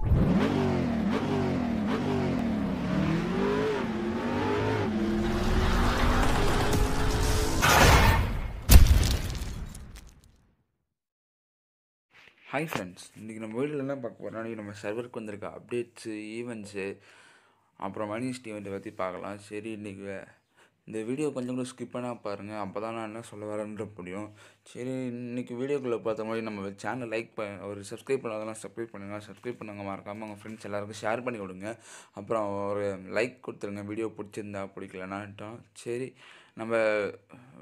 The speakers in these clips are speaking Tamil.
ஹாய் ஃப்ரெண்ட்ஸ் இன்றைக்கி நம்ம வீட்டில் என்ன பார்க்க போகிறோம் இன்றைக்கி நம்ம சர்வருக்கு வந்திருக்க அப்டேட்ஸு ஈவெண்ட்ஸு அப்புறம் மணி ஸ்டீவெண்ட்டை பற்றி பார்க்கலாம் சரி இன்றைக்கி இந்த வீடியோ கொஞ்சம் கூட ஸ்கிப் பண்ணால் பாருங்கள் அப்போ தான் நான் என்ன சொல்ல வரேன்ற முடியும் சரி இன்றைக்கி வீடியோக்குள்ளே பார்த்த மாதிரி நம்ம சேனல் லைக் ப ஒரு சப்ஸ்கிரைப் பண்ணாதான் சப்ஸ்கிரைப் பண்ணுங்கள் சப்ஸ்கிரைப் பண்ணுங்கள் மறக்காமல் உங்கள் ஃப்ரெண்ட்ஸ் எல்லாருக்கும் ஷேர் பண்ணி கொடுங்க அப்புறம் ஒரு லைக் கொடுத்துருங்க வீடியோ பிடிச்சிருந்தா பிடிக்கலனாட்டோம் சரி நம்ம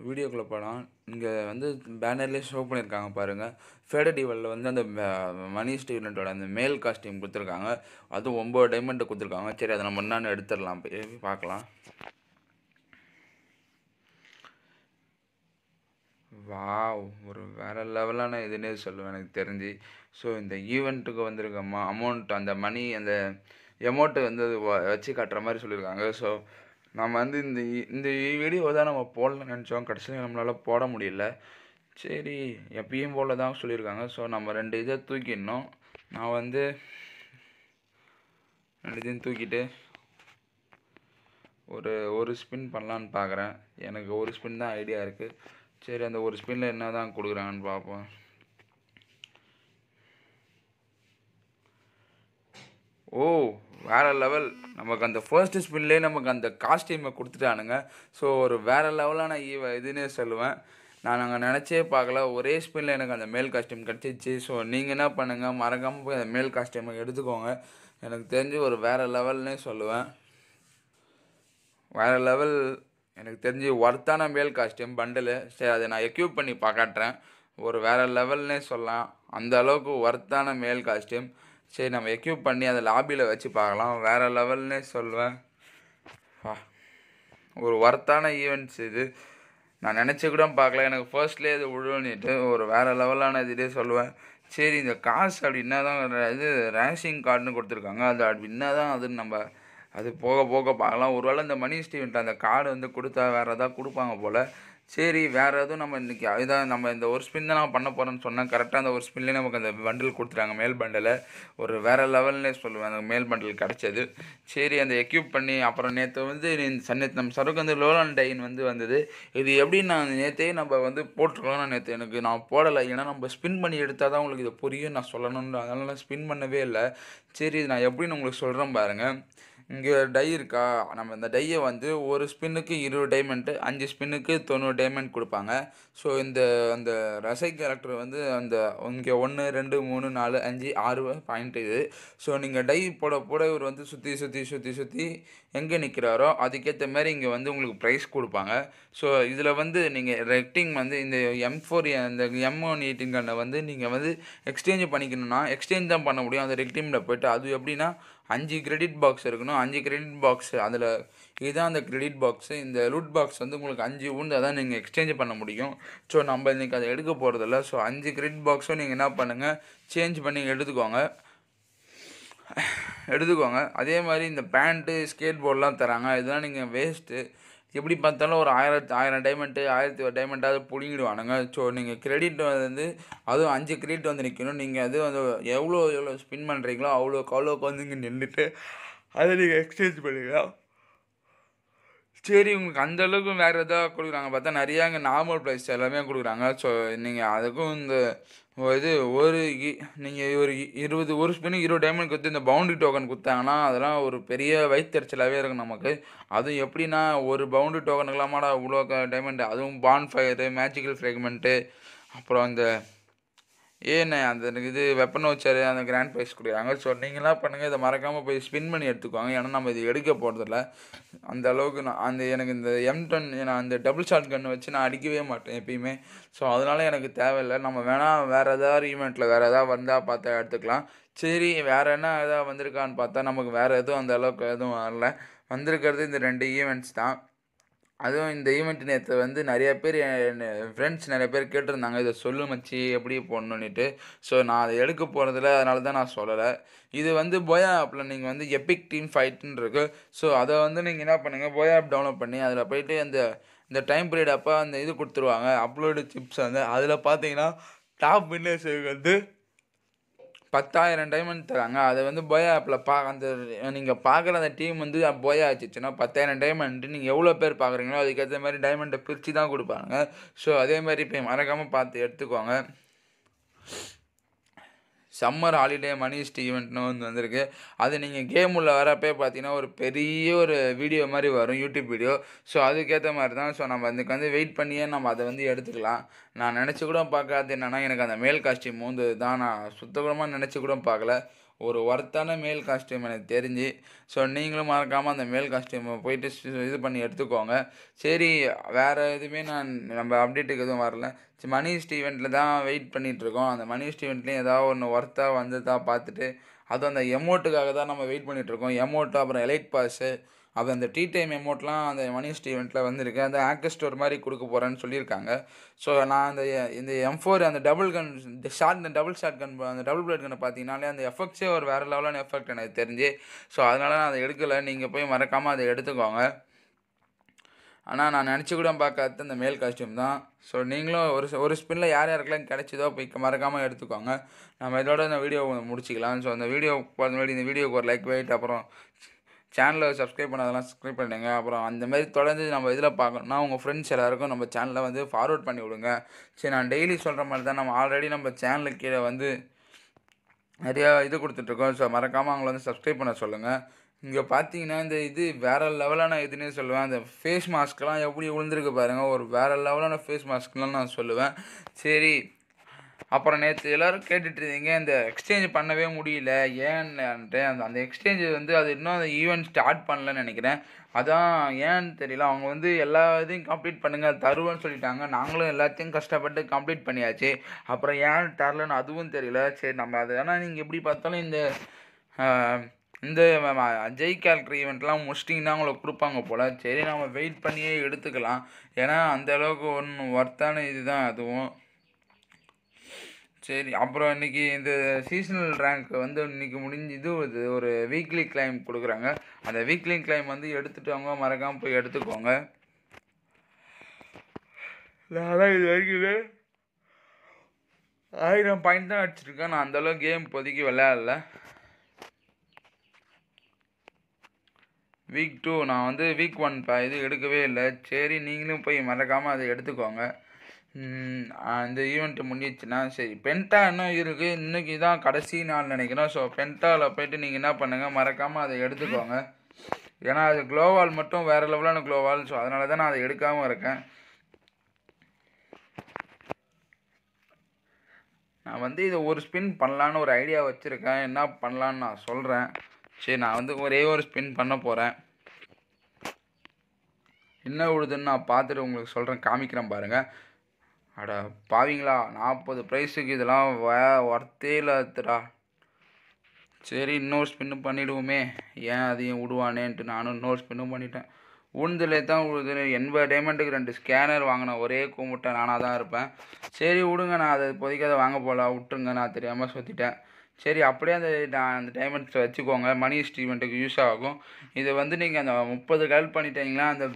வீடியோக்குள்ளே போனால் இங்கே வந்து பேனர்லேயே ஷோ பண்ணியிருக்காங்க பாருங்கள் ஃபேட டிவலில் வந்து அந்த மணி ஸ்டூடெண்ட்டோட அந்த மேல் காஸ்டியூம் கொடுத்துருக்காங்க அதுவும் ஒம்பது டைமண்ட்டு கொடுத்துருக்காங்க சரி அதை நம்ம என்னென்னு எடுத்துடலாம் போய் பார்க்கலாம் வாவ் ஒரு வேறு லெவலான இதுன்னே சொல்லுவேன் எனக்கு தெரிஞ்சு ஸோ இந்த ஈவெண்ட்டுக்கு வந்திருக்க அமௌண்ட் அந்த மணி அந்த எமௌண்ட்டு வந்து அது வச்சு காட்டுற மாதிரி சொல்லியிருக்காங்க ஸோ நம்ம வந்து இந்த இந்த வீடியோ தான் நம்ம போடலாம்னு நினச்சோம் கடைசியில் நம்மளால் போட முடியல சரி எப்பயும் போல தான் சொல்லியிருக்காங்க ஸோ நம்ம ரெண்டு இதை தூக்கிடணும் நான் வந்து ரெண்டு இதையும் தூக்கிட்டு ஒரு ஒரு ஸ்பின் பண்ணலான்னு பார்க்குறேன் எனக்கு ஒரு ஸ்பின் தான் ஐடியா இருக்குது சரி அந்த ஒரு ஸ்பின்னில் என்ன தான் கொடுக்குறாங்கன்னு பார்ப்போம் ஓ வேறு லெவல் நமக்கு அந்த ஃபர்ஸ்ட் ஸ்பின்லேயே நமக்கு அந்த காஸ்டியூமை கொடுத்துட்டானுங்க ஸோ ஒரு வேறு லெவலான ஈவ இதுன்னே சொல்லுவேன் நான் அங்கே நினச்சே பார்க்கல ஒரே ஸ்பின்னில் எனக்கு அந்த மேல் காஸ்டியூம் கிடச்சிச்சு ஸோ நீங்கள் என்ன பண்ணுங்கள் மறக்காமல் போய் அந்த மேல் காஸ்டியூமை எடுத்துக்கோங்க எனக்கு தெரிஞ்சு ஒரு வேறு லெவல்னே சொல்லுவேன் வேறு லெவல் எனக்கு தெரிஞ்சு ஒர்த்தான மேல் காஸ்டியூம் பண்டிலு சரி அதை நான் எக்யூப் பண்ணி பார்க்காட்டுறேன் ஒரு வேறு லெவல்னே சொல்லலாம் அந்த அளவுக்கு ஒர்த்தான மேல் காஸ்டியூம் சரி நம்ம எக்யூப் பண்ணி அதை லாபியில் வச்சு பார்க்கலாம் வேறு லெவல்னே சொல்லுவேன் ஒரு ஒர்த்தான ஈவெண்ட்ஸ் இது நான் நினச்சி கூட பார்க்கல எனக்கு ஃபர்ஸ்ட்லேயே இது உழுவனிட்டு ஒரு வேறு லெவலான இதுலேயே சொல்லுவேன் சரி இந்த காசு அப்படி என்ன தான் இது ரேஷிங் கார்டுன்னு கொடுத்துருக்காங்க அது அப்படி என்ன தான் அதுன்னு நம்ம அது போக போக பார்க்கலாம் ஒரு வேளை இந்த மணி ஸ்டீவன்ட் அந்த கார்டு வந்து கொடுத்தா வேறு எதாவது கொடுப்பாங்க போல் சரி வேறு எதுவும் நம்ம இன்றைக்கி அதுதான் நம்ம இந்த ஒரு ஸ்பின் தான் நான் பண்ண போகிறேன்னு சொன்னால் கரெக்டாக அந்த ஒரு ஸ்பின்லேயே நமக்கு அந்த பண்டில் கொடுத்துட்டாங்க மேல் பண்டில் ஒரு வேறு லெவல்னே சொல்லுவேன் அந்த மேல் பண்டில் கிடச்சது சரி அந்த எக்யூப் பண்ணி அப்புறம் நேற்று வந்து நேற்று நம்ம சருக்கு வந்து லோலன் டைன் வந்து வந்தது இது எப்படி நான் நேற்றே நம்ம வந்து போட்டிருக்கோம்னா நேற்று எனக்கு நான் போடலை ஏன்னா நம்ம ஸ்பின் பண்ணி எடுத்தால் தான் உங்களுக்கு இதை புரியும் நான் சொல்லணும்னு அதனால் ஸ்பின் பண்ணவே இல்லை சரி இது நான் எப்படின்னு உங்களுக்கு சொல்கிறேன் பாருங்கள் இங்கே டை இருக்கா நம்ம இந்த டையை வந்து ஒரு ஸ்பின்னுக்கு இருபது டைமண்ட்டு அஞ்சு ஸ்பின்னுக்கு தொண்ணூறு டைமண்ட் கொடுப்பாங்க ஸோ இந்த அந்த ரசை கேரக்டர் வந்து அந்த இங்கே ஒன்று ரெண்டு மூணு நாலு அஞ்சு ஆறு பாயிண்ட் இது ஸோ நீங்கள் டை போட போட இவர் வந்து சுற்றி சுற்றி சுற்றி சுற்றி எங்கே நிற்கிறாரோ அதுக்கேற்ற மாதிரி இங்கே வந்து உங்களுக்கு ப்ரைஸ் கொடுப்பாங்க ஸோ இதில் வந்து நீங்கள் ரெக்டிங் வந்து இந்த எம் ஃபோர் இந்த எம் ஒன் எயிட்டின் கண்ணை வந்து நீங்கள் வந்து எக்ஸ்சேஞ்ச் பண்ணிக்கணும்னா எக்ஸ்சேஞ்ச் தான் பண்ண முடியும் அந்த ரெக்டிங்கில் போய்ட்டு அது எப்படின்னா அஞ்சு கிரெடிட் பாக்ஸ் இருக்கணும் அஞ்சு கிரெடிட் பாக்ஸ் அதில் இதுதான் அந்த கிரெடிட் பாக்ஸு இந்த லூட் பாக்ஸ் வந்து உங்களுக்கு அஞ்சு உண்டு அதான் நீங்கள் எக்ஸ்சேஞ்ச் பண்ண முடியும் ஸோ நம்ம இன்றைக்கி அதை எடுக்க போகிறதில்ல ஸோ அஞ்சு கிரெடிட் பாக்ஸும் நீங்கள் என்ன பண்ணுங்கள் சேஞ்ச் பண்ணி எடுத்துக்கோங்க எடுத்துக்கோங்க அதே மாதிரி இந்த பேண்ட்டு ஸ்கேட் போர்டெலாம் தராங்க இதெல்லாம் நீங்கள் வேஸ்ட்டு எப்படி பார்த்தாலும் ஒரு ஆயிரத்து ஆயிரம் டைமண்ட்டு ஆயிரத்தி ஒரு டைமண்ட்டாவது பிடிங்கிடுவானுங்க ஸோ நீங்கள் கிரெடிட் வந்து அதுவும் அஞ்சு கிரெடிட் வந்து நிற்கணும் நீங்கள் அது வந்து எவ்வளோ எவ்வளோ ஸ்பின் பண்ணுறீங்களோ அவ்வளோ அவ்வளோக்கு வந்து இங்கே நின்றுட்டு அதை நீங்கள் எக்ஸ்சேஞ்ச் பண்ணிக்கலாம் சரி உங்களுக்கு அந்தளவுக்கு வேறு எதாவது கொடுக்குறாங்க பார்த்தா நிறையா இங்கே நார்மல் ப்ரைஸ் எல்லாமே கொடுக்குறாங்க ஸோ நீங்கள் அதுக்கும் இந்த இது ஒரு நீங்கள் ஒரு இருபது ஒரு ஸ்பின்னுக்கு இருபது டைமண்ட் கொடுத்து இந்த பவுண்டரி டோக்கன் கொடுத்தாங்கன்னா அதெல்லாம் ஒரு பெரிய வயிற்றுச்சலாகவே இருக்கும் நமக்கு அதுவும் எப்படின்னா ஒரு பவுண்டரி டோக்கனுக்கெல்லாமாடா இவ்வளோ டைமண்ட் அதுவும் பான் ஃபயரு மேஜிக்கல் ஃப்ரெக்மெண்ட்டு அப்புறம் இந்த ஏண்ணே அந்த இது வெப்பன் வச்சார் அந்த கிராண்ட் ப்ரைஸ் கொடுக்குறாங்க ஸோ நீங்களாம் பண்ணுங்கள் இதை மறக்காமல் போய் ஸ்பின் பண்ணி எடுத்துக்குவாங்க ஏன்னா நம்ம இது எடுக்க போகிறதில்ல அந்த அளவுக்கு நான் அந்த எனக்கு இந்த எம் டென் நான் அந்த டபுள் ஷாட் கன் வச்சு நான் அடிக்கவே மாட்டேன் எப்பயுமே ஸோ அதனால் எனக்கு தேவையில்லை நம்ம வேணால் வேறு எதாவது ஈவெண்ட்டில் வேறு எதாவது வந்தால் பார்த்தா எடுத்துக்கலாம் சரி வேறு என்ன எதாவது வந்திருக்கான்னு பார்த்தா நமக்கு வேறு எதுவும் அந்த அளவுக்கு எதுவும் வரல வந்திருக்கிறது இந்த ரெண்டு ஈவெண்ட்ஸ் தான் அதுவும் இந்த ஈவெண்ட் நேற்று வந்து நிறைய பேர் என் ஃப்ரெண்ட்ஸ் நிறைய பேர் கேட்டிருந்தாங்க இதை சொல்லு மச்சி எப்படி போடணுன்னுட்டு ஸோ நான் அதை எடுக்க போகிறதில்ல அதனால தான் நான் சொல்லலை இது வந்து போயா ஆப்பில் நீங்கள் வந்து எப்பிக் டீம் ஃபைட்டுன்னு இருக்குது ஸோ அதை வந்து நீங்கள் என்ன பண்ணுங்கள் போயா ஆப் டவுன்லோட் பண்ணி அதில் போயிட்டு அந்த இந்த டைம் பீரியட் அப்போ அந்த இது கொடுத்துருவாங்க அப்லோடு சிப்ஸ் வந்து அதில் பார்த்தீங்கன்னா டாப் வின்னர்ஸ் வந்து பத்தாயிரம் டைமண்ட் தராங்க அதை வந்து போயா ஆப்பில் பா அந்த நீங்கள் பார்க்குற அந்த டீம் வந்து போயா ஆச்சுன்னா பத்தாயிரம் டைமண்ட் நீங்கள் எவ்வளோ பேர் பார்க்குறீங்களோ அதுக்கேற்ற மாதிரி டைமண்ட்டை பிரித்து தான் கொடுப்பாங்க ஸோ அதே மாதிரி இப்போ மறக்காமல் பார்த்து எடுத்துக்கோங்க சம்மர் ஹாலிடே மணி ஈவெண்ட்னு வந்து வந்திருக்கு அது நீங்கள் கேம் உள்ள வரப்பே பார்த்தீங்கன்னா ஒரு பெரிய ஒரு வீடியோ மாதிரி வரும் யூடியூப் வீடியோ ஸோ அதுக்கேற்ற மாதிரி தான் ஸோ நம்ம அதுக்கு வந்து வெயிட் பண்ணியே நம்ம அதை வந்து எடுத்துக்கலாம் நான் நினச்சி கூட பார்க்காது என்னென்னா எனக்கு அந்த மேல் காஸ்டியூம் வந்து தான் நான் சுத்தகுலமாக நினச்சி கூட பார்க்கல ஒரு ஒர்த்தான மேல் காஸ்ட்யூம் எனக்கு தெரிஞ்சு ஸோ நீங்களும் மறக்காமல் அந்த மேல் காஸ்ட்யூமை போயிட்டு இது பண்ணி எடுத்துக்கோங்க சரி வேறு எதுவுமே நான் நம்ம அப்டேட்டுக்கு எதுவும் வரல மணி ஸ்டீவெண்ட்டில் தான் வெயிட் பண்ணிகிட்ருக்கோம் அந்த மணி ஸ்டீவெண்ட்லேயும் ஏதாவது ஒன்று ஒர்த்தாக வந்ததாக பார்த்துட்டு அதுவும் அந்த எமௌண்ட்டுக்காக தான் நம்ம வெயிட் பண்ணிகிட்ருக்கோம் எமௌண்ட்டு அப்புறம் எலைட் பாஸு அது அந்த டீ டைம் எமோட்லாம் அந்த மணிஸ்ட் ஈவெண்ட்டில் வந்திருக்கு அந்த ஆக்கஸ்ட் ஒரு மாதிரி கொடுக்க போகிறேன்னு சொல்லியிருக்காங்க ஸோ நான் அந்த இந்த எம் ஃபோர் அந்த டபுள் கன் ஷார்ட் இந்த டபுள் ஷார்ட் கன் அந்த டபுள் பிளேட் கன் பார்த்தீங்கன்னாலே அந்த எஃபெக்ட்ஸே ஒரு வேறு லெவலான எஃபெக்ட் எனக்கு தெரிஞ்சு ஸோ அதனால் நான் அதை எடுக்கலை நீங்கள் போய் மறக்காமல் அதை எடுத்துக்கோங்க ஆனால் நான் நினச்சி கூட பார்க்காத இந்த மேல் காஸ்டியூம் தான் ஸோ நீங்களும் ஒரு ஒரு ஸ்பின்னில் யார் யாருக்கெல்லாம் கிடச்சிதோ போய் மறக்காமல் எடுத்துக்கோங்க நம்ம இதோட இந்த வீடியோ முடிச்சிக்கலாம் ஸோ அந்த வீடியோ பார்த்த முன்னாடி இந்த வீடியோக்கு ஒரு லைக் வெயிட் அப்புறம் சேனலை சப்ஸ்கிரைப் பண்ணதெல்லாம் சப்ஸ்கிரைப் பண்ணிடுங்க அப்புறம் அந்த மாதிரி தொடர்ந்து நம்ம இதில் பார்க்கணும்னா உங்கள் ஃப்ரெண்ட்ஸ் எல்லாருக்கும் நம்ம சேனலை வந்து ஃபார்வேர்ட் பண்ணி விடுங்க சரி நான் டெய்லி சொல்கிற மாதிரி தான் நம்ம ஆல்ரெடி நம்ம சேனலுக்கு கீழே வந்து நிறையா இது கொடுத்துட்ருக்கோம் ஸோ மறக்காமல் அவங்கள வந்து சப்ஸ்கிரைப் பண்ண சொல்லுங்கள் இங்கே பார்த்தீங்கன்னா இந்த இது வேறு லெவலான இதுன்னு சொல்லுவேன் அந்த ஃபேஸ் மாஸ்க்லாம் எப்படி விழுந்திருக்கு பாருங்கள் ஒரு வேறு லெவலான ஃபேஸ் மாஸ்க்லாம் நான் சொல்லுவேன் சரி அப்புறம் நேற்று எல்லோரும் கேட்டுட்ருந்தீங்க இந்த எக்ஸ்சேஞ்ச் பண்ணவே முடியல ஏன்ட்டு அந்த அந்த எக்ஸ்சேஞ்ச் வந்து அது இன்னும் அந்த ஈவெண்ட் ஸ்டார்ட் பண்ணலன்னு நினைக்கிறேன் அதான் ஏன்னு தெரியல அவங்க வந்து எல்லா இதையும் கம்ப்ளீட் பண்ணுங்கள் தருவேன்னு சொல்லிட்டாங்க நாங்களும் எல்லாத்தையும் கஷ்டப்பட்டு கம்ப்ளீட் பண்ணியாச்சு அப்புறம் ஏன் தரலன்னு அதுவும் தெரியல சரி நம்ம அது ஆனால் நீங்கள் எப்படி பார்த்தாலும் இந்த இந்த ஜெய் கேல்கர் ஈவெண்ட்லாம் முடிச்சிட்டிங்கன்னா அவங்களுக்கு கொடுப்பாங்க போல் சரி நம்ம வெயிட் பண்ணியே எடுத்துக்கலாம் ஏன்னா அந்தளவுக்கு ஒன்று ஒர்த்தான இதுதான் அதுவும் சரி அப்புறம் இன்றைக்கி இந்த சீசனல் ரேங்க் வந்து இன்றைக்கி முடிஞ்சது இது ஒரு வீக்லி கிளைம் கொடுக்குறாங்க அந்த வீக்லி கிளைம் வந்து எடுத்துட்டவங்க மறக்காமல் போய் எடுத்துக்கோங்க நான் இது வரைக்கும் ஆயிரம் பாயிண்ட் தான் அடிச்சிருக்கேன் நான் அந்தளவு கேம் இப்போதைக்கு விளையாடல வீக் டூ நான் வந்து வீக் ஒன் இப்போ இது எடுக்கவே இல்லை சரி நீங்களும் போய் மறக்காமல் அதை எடுத்துக்கோங்க அந்த ஈவெண்ட்டு முடிஞ்சிச்சுன்னா சரி பென்டா இன்னும் இருக்குது இன்றைக்கி தான் கடைசி நாள் நினைக்கிறேன் ஸோ பென்டாவில் போயிட்டு நீங்கள் என்ன பண்ணுங்கள் மறக்காமல் அதை எடுத்துக்கோங்க ஏன்னா அது க்ளோவால் மட்டும் வேறு லெவலான க்ளோவால் ஸோ அதனால தான் நான் அதை எடுக்காமல் இருக்கேன் நான் வந்து இதை ஒரு ஸ்பின் பண்ணலான்னு ஒரு ஐடியா வச்சுருக்கேன் என்ன பண்ணலான்னு நான் சொல்கிறேன் சரி நான் வந்து ஒரே ஒரு ஸ்பின் பண்ண போகிறேன் என்ன விழுதுன்னு நான் பார்த்துட்டு உங்களுக்கு சொல்கிறேன் காமிக்கிறேன் பாருங்கள் அட பாவிங்களா நாற்பது ப்ரைஸுக்கு இதெல்லாம் வே ஒர்த்தே இல்லாதடா சரி இன்னொரு ஸ்பின்னு பண்ணிவிடுவோமே ஏன் அதையும் விடுவானேன்ட்டு நானும் இன்னொரு ஸ்பின்னும் பண்ணிட்டேன் உழுந்துலே தான் உழுது எண்பது டைமண்டுக்கு ரெண்டு ஸ்கேனர் வாங்கினேன் ஒரே கும்பிட்டை நானாக தான் இருப்பேன் சரி விடுங்க நான் அதை இப்போதைக்கு அதை வாங்க போகல விட்டுருங்க நான் தெரியாமல் சுற்றிட்டேன் சரி அப்படியே அந்த நான் அந்த டைமண்ட்ஸை வச்சுக்கோங்க மணி ஸ்டீவெண்ட்டுக்கு யூஸ் ஆகும் இதை வந்து நீங்கள் அந்த முப்பது கல் பண்ணிட்டீங்களா அந்த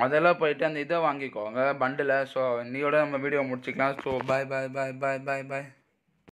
முதல்ல போயிட்டு அந்த இதை வாங்கிக்கோங்க பண்டில் ஸோ இன்னையோட நம்ம வீடியோ முடிச்சுக்கலாம் ஸோ பாய் பாய் பாய் பாய் பாய் பாய்